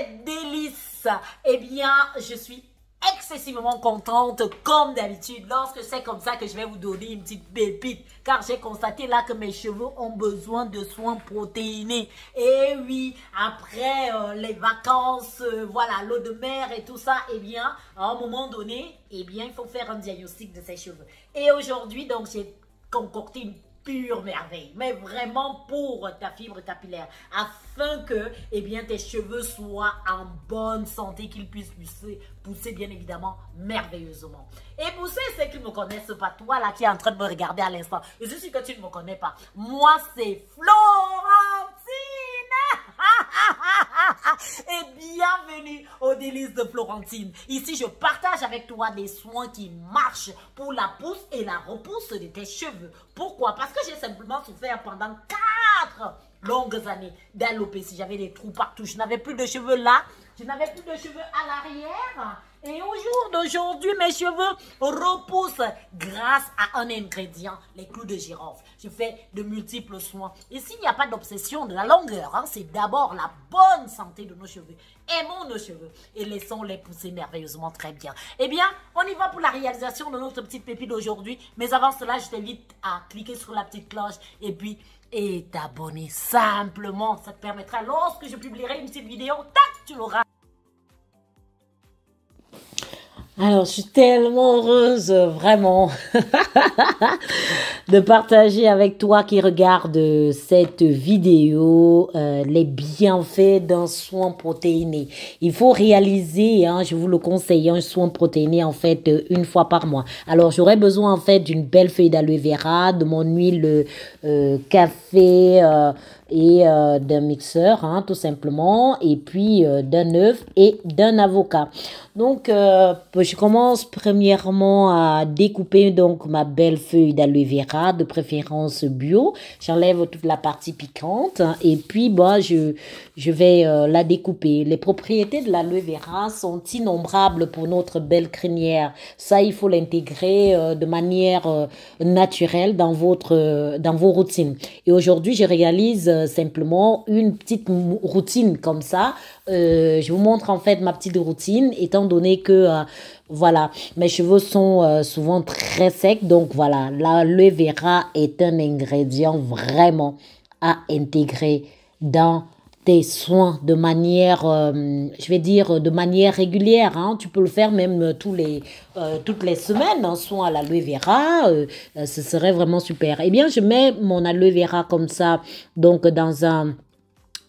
délice délices. Eh bien, je suis excessivement contente comme d'habitude lorsque c'est comme ça que je vais vous donner une petite pépite car j'ai constaté là que mes cheveux ont besoin de soins protéinés et eh oui après euh, les vacances euh, voilà l'eau de mer et tout ça et eh bien à un moment donné et eh bien il faut faire un diagnostic de ses cheveux et aujourd'hui donc j'ai concocté une pure merveille, mais vraiment pour ta fibre capillaire, afin que eh bien, tes cheveux soient en bonne santé, qu'ils puissent pousser, pousser bien évidemment merveilleusement. Et pour ceux qui ne me connaissent pas, toi là qui est en train de me regarder à l'instant, je suis que tu ne me connais pas. Moi, c'est Florentine Et bienvenue au délices de Florentine. Ici, je partage avec toi des soins qui marchent pour la pousse et la repousse de tes cheveux. Pourquoi Parce que j'ai simplement souffert pendant 4 longues années d'alopécie. J'avais des trous partout. Je n'avais plus de cheveux là. Je n'avais plus de cheveux à l'arrière. Et au jour d'aujourd'hui, mes cheveux repoussent grâce à un ingrédient, les clous de girofle. Je fais de multiples soins. Et s'il n'y a pas d'obsession de la longueur, hein, c'est d'abord la bonne santé de nos cheveux. Aimons nos cheveux et laissons-les pousser merveilleusement très bien. Eh bien, on y va pour la réalisation de notre petite pépite d'aujourd'hui. Mais avant cela, je t'invite à cliquer sur la petite cloche et puis t'abonner simplement. Ça te permettra, lorsque je publierai une petite vidéo, tac, tu l'auras Alors, je suis tellement heureuse, vraiment, de partager avec toi qui regarde cette vidéo euh, les bienfaits d'un soin protéiné. Il faut réaliser, hein, je vous le conseille, un soin protéiné en fait euh, une fois par mois. Alors, j'aurais besoin en fait d'une belle feuille d'aloe vera, de mon huile euh, café. et d'un mixeur, hein, tout simplement, et puis d'un œuf et d'un avocat. Donc, euh, je commence premièrement à découper donc ma belle feuille d'aloe vera, de préférence bio. J'enlève toute la partie piquante hein, et puis bah, je, je vais euh, la découper. Les propriétés de l'aloe vera sont innombrables pour notre belle crinière. Ça, il faut l'intégrer euh, de manière naturelle dans, votre, dans vos routines. Et aujourd'hui, je réalise simplement une petite routine comme ça. je vous montre en fait ma petite routine étant donné que, euh, voilà, mes cheveux sont euh, souvent très secs. Donc, voilà, l'aloe vera est un ingrédient vraiment à intégrer dans tes soins de manière, euh, je vais dire, de manière régulière. Hein. Tu peux le faire même tous les, toutes les semaines, un hein, soin à l'aloe vera. ce serait vraiment super. Eh bien, je mets mon aloe vera comme ça, donc dans un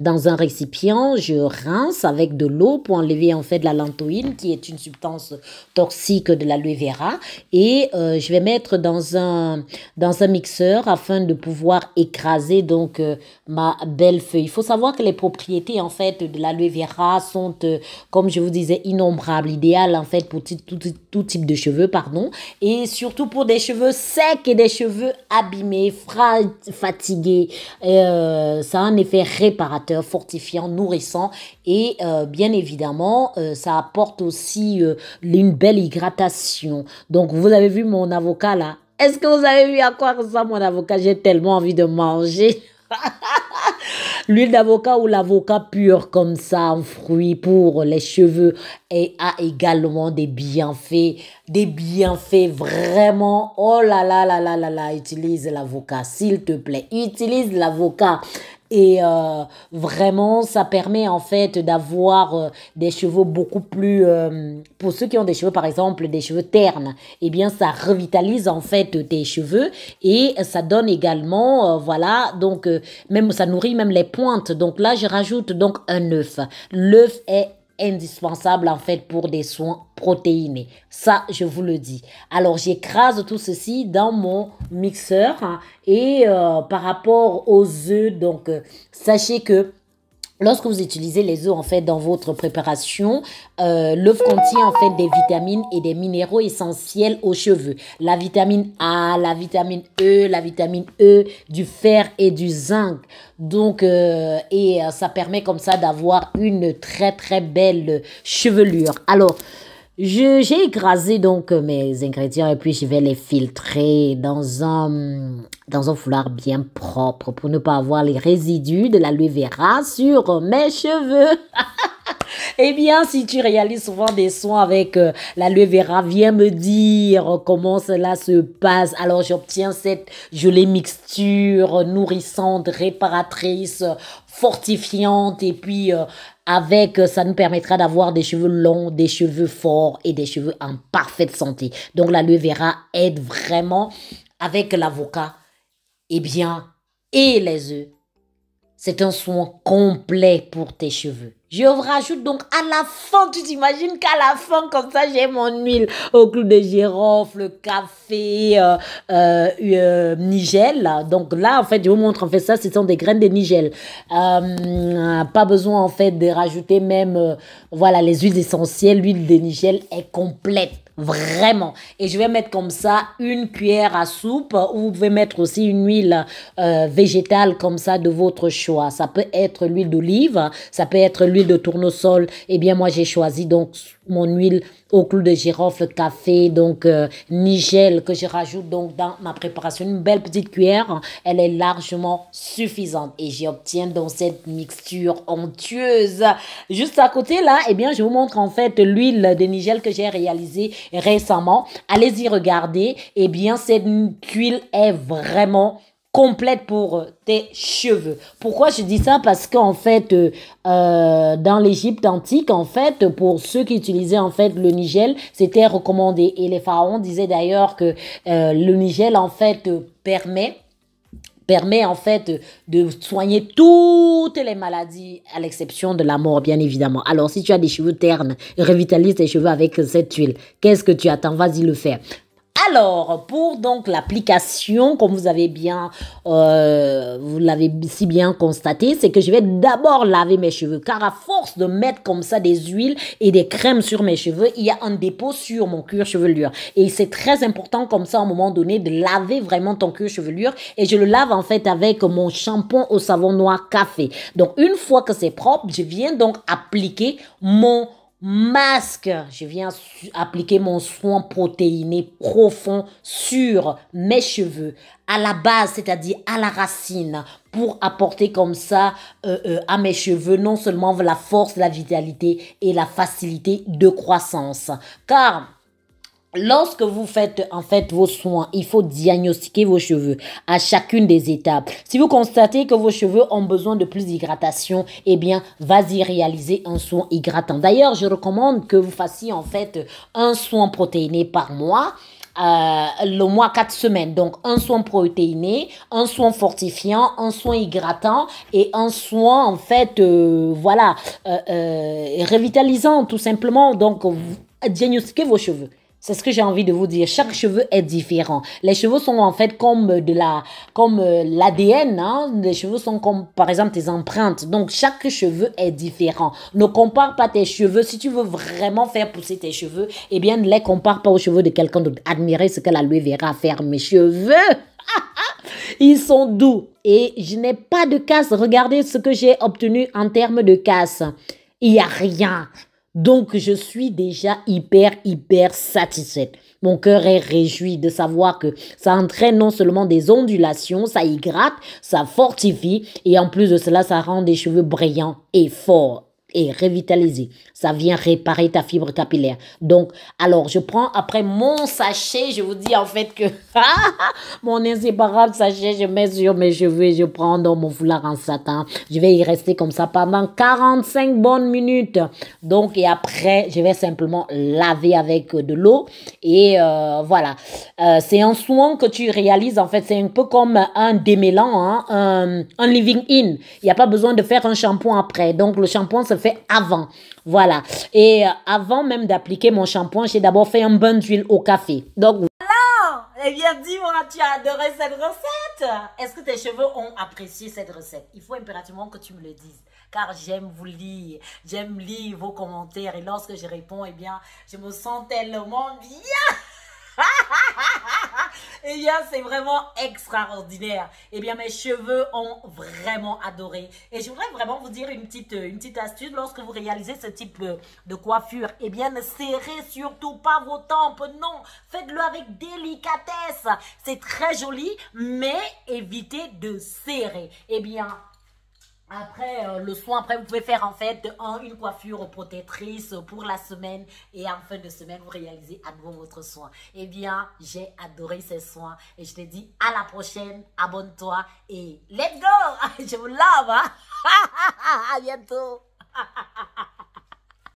dans un récipient, je rince avec de l'eau pour enlever en fait de la lantoïne qui est une substance toxique de l'aloe vera et euh, je vais mettre dans un dans un mixeur afin de pouvoir écraser donc euh, ma belle feuille. Il faut savoir que les propriétés en fait de l'aloe vera sont euh, comme je vous disais innombrables, idéales en fait pour tout, tout, tout type de cheveux pardon et surtout pour des cheveux secs et des cheveux abîmés, fatigués. ça a un effet réparateur fortifiant, nourrissant et euh, bien évidemment, euh, ça apporte aussi euh, une belle hydratation. Donc, vous avez vu mon avocat là Est-ce que vous avez vu à quoi ressemble mon avocat J'ai tellement envie de manger. L'huile d'avocat ou l'avocat pur comme ça en fruit pour les cheveux et a également des bienfaits, des bienfaits vraiment. Oh là là là là là là, utilise l'avocat s'il te plaît, utilise l'avocat. Et euh, vraiment, ça permet en fait d'avoir euh, des cheveux beaucoup plus... Euh, pour ceux qui ont des cheveux, par exemple, des cheveux ternes, eh bien, ça revitalise en fait tes cheveux et ça donne également, voilà, donc, même ça nourrit même les pointes. Donc là, je rajoute donc un œuf. L'œuf est indispensable en fait pour des soins protéinés. Ça, je vous le dis. Alors, j'écrase tout ceci dans mon mixeur hein, et euh, par rapport aux œufs, donc euh, sachez que Lorsque vous utilisez les œufs en fait dans votre préparation, euh, l'œuf contient en fait des vitamines et des minéraux essentiels aux cheveux. La vitamine A, la vitamine E, la vitamine E, du fer et du zinc. Donc euh, et euh, ça permet comme ça d'avoir une très très belle chevelure. Alors j'ai écrasé donc euh, mes ingrédients et puis je vais les filtrer dans un, dans un foulard bien propre pour ne pas avoir les résidus de la l'aloe vera sur mes cheveux. Eh bien, si tu réalises souvent des soins avec la euh, l'aloe vera, viens me dire comment cela se passe. Alors, j'obtiens cette jolie mixture nourrissante, réparatrice, fortifiante et puis euh, avec, euh, ça nous permettra d'avoir des cheveux longs, des cheveux forts et des cheveux en parfaite santé. Donc la vera aide vraiment avec l'avocat, eh bien, et les œufs. C'est un soin complet pour tes cheveux. Je rajoute donc à la fin, tu t'imagines qu'à la fin, comme ça, j'ai mon huile au clou de girofle, café, euh, euh, euh nigel. Donc là, en fait, je vous montre, en fait, ça, ce sont des graines de nigel. Euh, pas besoin, en fait, de rajouter même, voilà, les huiles essentielles. L'huile de nigel est complète. Vraiment. Et je vais mettre comme ça une cuillère à soupe ou vous pouvez mettre aussi une huile euh, végétale comme ça de votre choix. Ça peut être l'huile d'olive, ça peut être l'huile de tournesol. Eh bien, moi, j'ai choisi donc mon huile au clou de girofle café, donc euh, nigel que je rajoute donc dans ma préparation. Une belle petite cuillère, elle est largement suffisante. Et j'obtiens donc cette mixture onctueuse. Juste à côté là, eh bien, je vous montre en fait l'huile de nigel que j'ai réalisée récemment. Allez-y regarder. Eh bien, cette huile est vraiment complète pour euh, tes cheveux. Pourquoi je dis ça Parce qu'en fait, euh, euh, dans l'Égypte antique, en fait, pour ceux qui utilisaient en fait le Nigel, c'était recommandé. Et les pharaons disaient d'ailleurs que le Nigel, en fait, permet permet en fait de, soigner toutes les maladies, à l'exception de la mort, bien évidemment. Alors, si tu as des cheveux ternes, revitalise tes cheveux avec cette huile. Qu'est-ce que tu attends Vas-y le faire. Alors, pour donc l'application, comme vous avez bien, euh, vous l'avez si bien constaté, c'est que je vais d'abord laver mes cheveux, car à force de mettre comme ça des huiles et des crèmes sur mes cheveux, il y a un dépôt sur mon cuir chevelure. Et c'est très important comme ça, à un moment donné, de laver vraiment ton cuir chevelure. Et je le lave en fait avec mon shampoing au savon noir café. Donc, une fois que c'est propre, je viens donc appliquer mon masque. Je viens appliquer mon soin protéiné profond sur mes cheveux, à la base, c'est-à-dire à la racine, pour apporter comme ça euh, euh, à mes cheveux non seulement la force, la vitalité et la facilité de croissance. Car Lorsque vous faites en fait vos soins, il faut diagnostiquer vos cheveux à chacune des étapes. Si vous constatez que vos cheveux ont besoin de plus d'hydratation, eh bien, vas-y réaliser un soin hydratant. D'ailleurs, je recommande que vous fassiez en fait un soin protéiné par mois. Euh, le mois 4 semaines. Donc, un soin protéiné, un soin fortifiant, un soin hydratant et un soin, en fait, euh, voilà, euh, revitalisant tout simplement. Donc, diagnostiquez vos cheveux. C'est ce que j'ai envie de vous dire. Chaque cheveu est différent. Les cheveux sont en fait comme de la, comme euh, l'ADN. Hein. Les cheveux sont comme, par exemple, tes empreintes. Donc chaque cheveu est différent. Ne compare pas tes cheveux. Si tu veux vraiment faire pousser tes cheveux, eh bien, ne les compare pas aux cheveux de quelqu'un d'autre. Admirez ce que la lui verra faire. Mes cheveux, ils sont doux et je n'ai pas de casse. Regardez ce que j'ai obtenu en termes de casse. Il n'y a rien. Donc, je suis déjà hyper, hyper satisfaite. Mon cœur est réjoui de savoir que ça entraîne non seulement des ondulations, ça hydrate, ça fortifie, et en plus de cela, ça rend des cheveux brillants et forts et revitaliser. Ça vient réparer ta fibre capillaire. Donc, alors, je prends après mon sachet. Je vous dis en fait que mon inséparable sachet, je mets sur mes cheveux je prends dans mon foulard en satin. Je vais y rester comme ça pendant 45 bonnes minutes. Donc, et après, je vais simplement laver avec de l'eau. Et euh, voilà. Euh, c'est un soin que tu réalises. En fait, c'est un peu comme un démêlant, hein, un, un living in. Il n'y a pas besoin de faire un shampoing après. Donc, le shampoing se fait avant. Voilà. Et euh, avant même d'appliquer mon shampoing, j'ai d'abord fait un bain d'huile au café. Donc, et eh bien, dis-moi, tu as adoré cette recette. Est-ce que tes cheveux ont apprécié cette recette Il faut impérativement que tu me le dises. Car j'aime vous lire. J'aime lire vos commentaires. Et lorsque je réponds, eh bien, je me sens tellement bien. Et bien, c'est vraiment extraordinaire. Et eh bien, mes cheveux ont vraiment adoré. Et je voudrais vraiment vous dire une petite, une petite astuce. Lorsque vous réalisez ce type de coiffure, et eh bien, ne serrez surtout pas vos tempes. Non, faites-le avec délicatesse. C'est très joli, mais évitez de serrer. Eh bien, après, euh, le soin, après, vous pouvez faire en fait une coiffure protectrice pour la semaine et en fin de semaine, vous réalisez à nouveau votre soin. Eh bien, j'ai adoré ces soins et je te dis à la prochaine, abonne-toi et let's go Je vous love. Hein? À bientôt